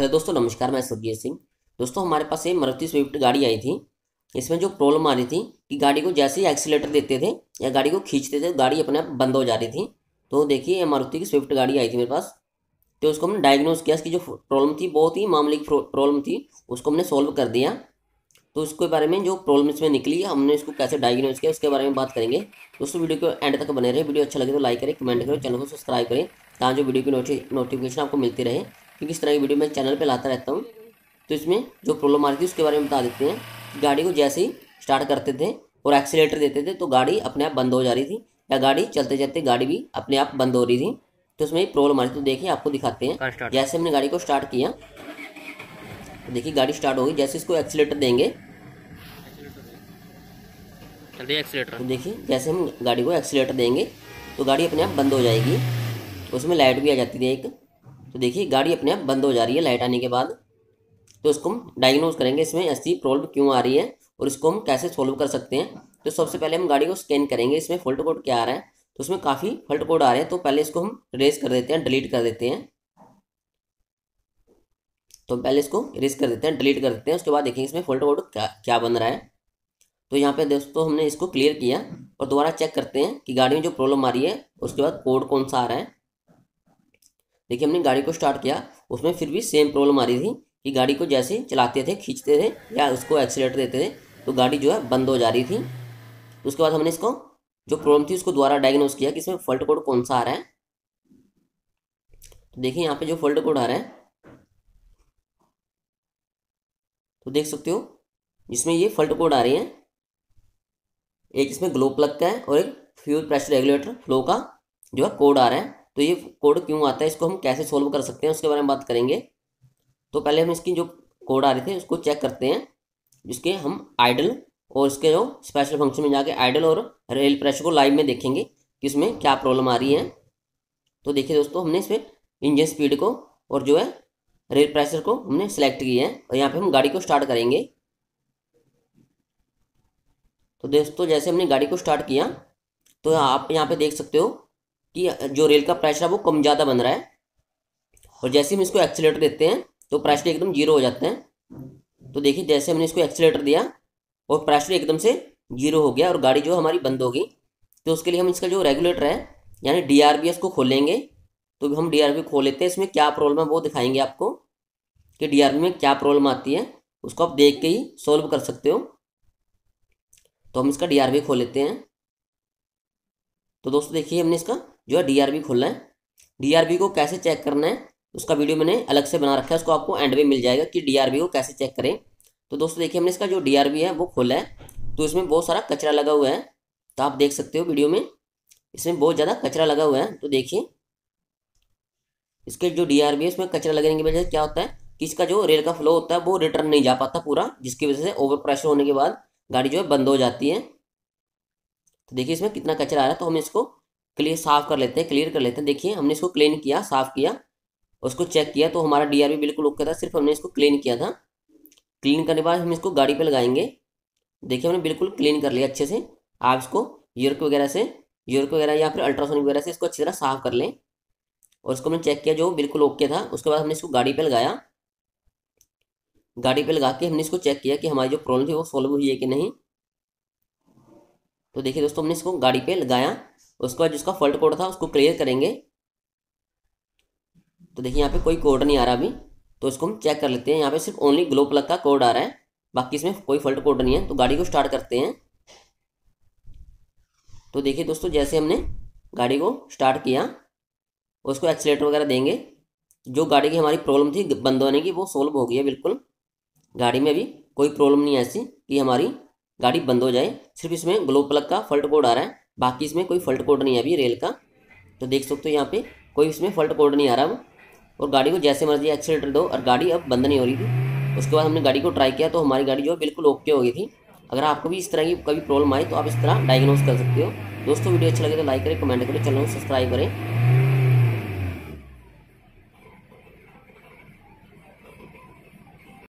hello दोस्तों नमस्कार मैं सुरजीत सिंह दोस्तों हमारे पास ये मरुति स्विफ्ट गाड़ी आई थी इसमें जो प्रॉब्लम आ रही थी कि गाड़ी को जैसे ही एक्सीटर देते थे या गाड़ी को खींचते थे गाड़ी अपने आप बंद हो जा रही थी तो देखिए ये मारुति की स्विफ्ट गाड़ी आई थी मेरे पास तो उसको हमने डायग्नोज किया इसकी जो प्रॉब्लम थी बहुत ही मामूली की प्रॉब्लम थी उसको हमने सॉल्व कर दिया तो उसके बारे में जो प्रॉब्लम इसमें निकली हमने इसको कैसे डायग्नोज किया उसके बारे में बात करेंगे दोस्तों वीडियो को एंड तक बने रहे वीडियो अच्छा लगे तो लाइक करें कमेंट करें चैनल को सब्सक्राइब करें ताकि जो वीडियो की नोटिफिकेशन आपको मिलती रहे क्योंकि इस तरह की वीडियो मैं चैनल पर लाता रहता हूँ तो इसमें जो प्रॉब्लम आ रही थी उसके बारे में बता देते हैं गाड़ी को जैसे ही स्टार्ट करते थे और एक्सीटर देते थे तो गाड़ी अपने आप बंद हो जा रही थी या गाड़ी चलते चलते गाड़ी भी अपने आप बंद हो रही थी तो उसमें प्रॉब्लम आ रही थी तो देखिए आपको दिखाते हैं जैसे हमने गाड़ी को स्टार्ट किया तो देखिए गाड़ी स्टार्ट हो गई जैसे इसको एक्सीटर देंगे एक्सीटर तो देखिए जैसे हम गाड़ी को एक्सीटर देंगे तो गाड़ी अपने आप बंद हो जाएगी उसमें लाइट भी आ जाती थी एक तो देखिए गाड़ी अपने आप बंद हो जा रही है लाइट आने के बाद तो इसको हम डायग्नोज करेंगे इसमें ऐसी प्रॉब्लम क्यों आ रही है और इसको हम कैसे सॉल्व कर सकते हैं तो सबसे पहले हम गाड़ी को स्कैन करेंगे इसमें फॉल्ट कोड क्या आ रहा है तो उसमें काफ़ी फॉल्ट कोड आ रहे हैं तो पहले इसको हम रेस कर देते हैं डिलीट कर देते हैं तो पहले इसको रेस कर देते हैं डिलीट कर देते हैं उसके बाद देखेंगे इसमें फॉल्ट कोड क्या क्या बन रहा है तो यहाँ पे दोस्तों हमने इसको क्लियर किया और दोबारा चेक करते हैं कि गाड़ी में जो प्रॉब्लम आ रही है उसके बाद कोड कौन सा आ रहा है देखिए हमने गाड़ी को स्टार्ट किया उसमें फिर भी सेम प्रॉब्लम आ रही थी कि गाड़ी को जैसे चलाते थे खींचते थे या उसको एक्सीटर देते थे तो गाड़ी जो है बंद हो जा रही थी उसके बाद हमने इसको जो प्रॉब्लम थी उसको द्वारा डायग्नोज किया कि इसमें फॉल्ट कोड कौन सा आ रहा है तो देखिए यहाँ पे जो फॉल्ट कोड आ रहा है तो देख सकते हो इसमें ये फॉल्ट कोड आ रही है एक इसमें ग्लो प्लग का है और एक फ्यूल प्रेशर रेगुलेटर फ्लो का जो है कोड आ रहा है तो ये कोड क्यों आता है इसको हम कैसे सोल्व कर सकते हैं उसके बारे में बात करेंगे तो पहले हम इसकी जो कोड आ रहे थे उसको चेक करते हैं जिसके हम आइडल और इसके जो स्पेशल फंक्शन में जाके आइडल और रेल प्रेशर को लाइव में देखेंगे कि इसमें क्या प्रॉब्लम आ रही है तो देखिए दोस्तों हमने इसमें इंजन स्पीड को और जो है रेल प्रेशर को हमने सेलेक्ट किया है और यहाँ पे हम गाड़ी को स्टार्ट करेंगे तो दोस्तों जैसे हमने गाड़ी को स्टार्ट किया तो आप यहाँ पे देख सकते हो कि जो रेल का प्रेशर है वो कम ज़्यादा बन रहा है और जैसे हम इसको एक्सीटर देते हैं तो प्रेशर एकदम जीरो हो जाते हैं तो देखिए जैसे हमने इसको एक्सीटर दिया और प्रेशर एकदम से जीरो हो गया और गाड़ी जो हमारी बंद होगी तो उसके लिए हम इसका जो रेगुलेटर है यानी डी को खोलेंगे तो हम डी खोल लेते हैं इसमें क्या प्रॉब्लम है वो दिखाएंगे आपको कि डी में क्या प्रॉब्लम आती है उसको आप देख के ही सॉल्व कर सकते हो तो हम इसका डी खोल लेते हैं तो दोस्तों देखिए हमने इसका जो है डी खोलना है डी को कैसे चेक करना है उसका वीडियो मैंने अलग से बना रखा है उसको आपको एंड में मिल जाएगा कि डी को कैसे चेक करें तो दोस्तों देखिए हमने इसका जो डी है वो खोला है तो इसमें बहुत सारा कचरा लगा हुआ है तो आप देख सकते हो वीडियो में इसमें बहुत ज़्यादा कचरा लगा हुआ है तो देखिए इसके जो डी है उसमें कचरा लगने की वजह से क्या होता है कि इसका जो रेल का फ्लो होता है वो रिटर्न नहीं जा पाता पूरा जिसकी वजह से ओवर प्रेशर होने के बाद गाड़ी जो है बंद हो जाती है तो देखिए इसमें कितना कचरा आ रहा है तो हम इसको क्लियर साफ कर लेते हैं क्लियर कर लेते हैं देखिए हमने इसको क्लीन किया साफ किया उसको चेक किया तो हमारा डीआरबी बिल्कुल ओके था सिर्फ हमने इसको क्लीन किया था क्लीन करने के बाद हम इसको गाड़ी पे लगाएंगे देखिए हमने बिल्कुल क्लीन कर लिया अच्छे से आप इसको यूरक वगैरह से यूरक वगैरह या फिर अल्ट्रासाउंड वगैरह से इसको अच्छी तरह साफ कर लें और उसको हमने चेक किया जो बिल्कुल ओके था उसके बाद हमने इसको गाड़ी पर लगाया गाड़ी पर लगा के हमने इसको चेक किया कि हमारी जो प्रॉब्लम थी वो सॉल्व हुई है कि नहीं तो देखिए दोस्तों हमने इसको गाड़ी पर लगाया उसके बाद जिसका फॉल्ट कोड था उसको क्लियर करेंगे तो देखिए यहाँ पे कोई कोड नहीं आ रहा अभी तो इसको हम चेक कर लेते हैं यहाँ पे सिर्फ ओनली ग्लो प्लग का कोड आ रहा है बाकी इसमें कोई फॉल्ट कोड नहीं है तो गाड़ी को स्टार्ट करते हैं तो देखिए दोस्तों जैसे हमने गाड़ी को स्टार्ट किया उसको एक्सीटर वगैरह देंगे जो गाड़ी की हमारी प्रॉब्लम थी बंद होने की वो सोल्व हो गई है बिल्कुल गाड़ी में भी कोई प्रॉब्लम नहीं ऐसी कि हमारी गाड़ी बंद हो जाए सिर्फ इसमें ग्लो प्लग का फॉल्ट कोड आ रहा है बाकी इसमें कोई फॉल्ट कोड नहीं है अभी रेल का तो देख सकते हो यहाँ पे कोई इसमें फॉल्ट कोड नहीं आ रहा और गाड़ी को जैसे मर्जी एक्सीटर दो और गाड़ी अब बंद नहीं हो रही थी उसके बाद हमने गाड़ी को ट्राई किया तो हमारी गाड़ी जो है बिल्कुल ओके हो गई थी अगर आपको भी इस तरह की कभी प्रॉब्लम आई तो आप इस तरह डायग्नोज कर सकते हो दोस्तों वीडियो अच्छा लगे तो लाइक करें कमेंट करें चैनल को सब्सक्राइब करें